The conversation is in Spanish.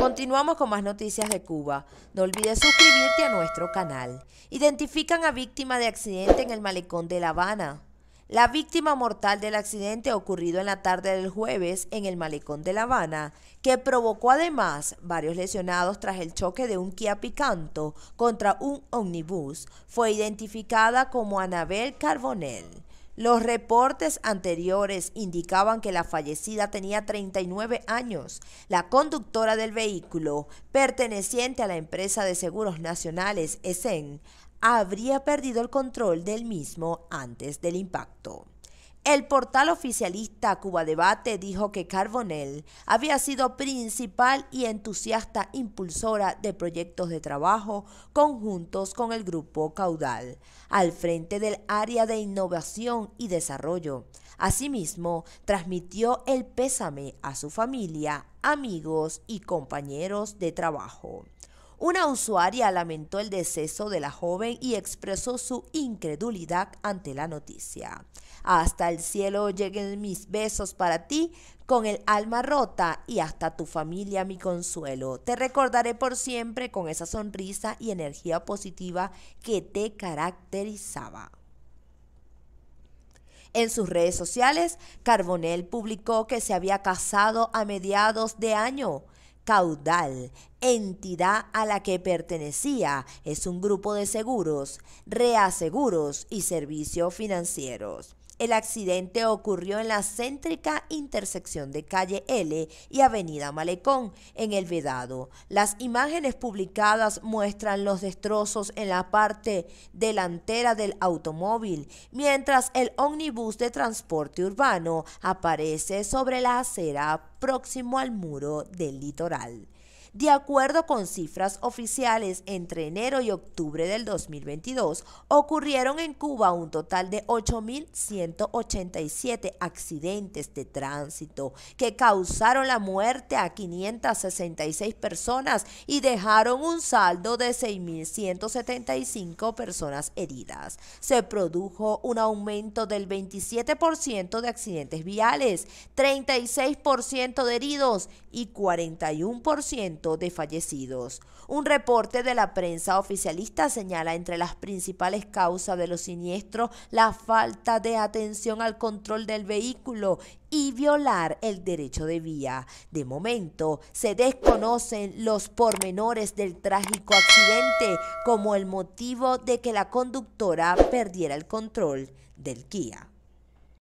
Continuamos con más noticias de Cuba. No olvides suscribirte a nuestro canal. Identifican a víctima de accidente en el malecón de La Habana. La víctima mortal del accidente ocurrido en la tarde del jueves en el malecón de La Habana, que provocó además varios lesionados tras el choque de un Kia Picanto contra un Omnibus, fue identificada como Anabel Carbonell. Los reportes anteriores indicaban que la fallecida tenía 39 años. La conductora del vehículo, perteneciente a la empresa de seguros nacionales ESEN, habría perdido el control del mismo antes del impacto. El portal oficialista Cuba Debate dijo que Carbonell había sido principal y entusiasta impulsora de proyectos de trabajo conjuntos con el grupo Caudal, al frente del área de innovación y desarrollo. Asimismo, transmitió el pésame a su familia, amigos y compañeros de trabajo. Una usuaria lamentó el deceso de la joven y expresó su incredulidad ante la noticia. Hasta el cielo lleguen mis besos para ti, con el alma rota y hasta tu familia mi consuelo. Te recordaré por siempre con esa sonrisa y energía positiva que te caracterizaba. En sus redes sociales, Carbonell publicó que se había casado a mediados de año. Caudal, entidad a la que pertenecía es un grupo de seguros, reaseguros y servicios financieros. El accidente ocurrió en la céntrica intersección de calle L y avenida Malecón, en El Vedado. Las imágenes publicadas muestran los destrozos en la parte delantera del automóvil, mientras el ómnibus de transporte urbano aparece sobre la acera próximo al muro del litoral. De acuerdo con cifras oficiales, entre enero y octubre del 2022 ocurrieron en Cuba un total de 8.187 accidentes de tránsito que causaron la muerte a 566 personas y dejaron un saldo de 6.175 personas heridas. Se produjo un aumento del 27% de accidentes viales, 36% de heridos y 41% de fallecidos. Un reporte de la prensa oficialista señala entre las principales causas de los siniestros la falta de atención al control del vehículo y violar el derecho de vía. De momento, se desconocen los pormenores del trágico accidente como el motivo de que la conductora perdiera el control del Kia.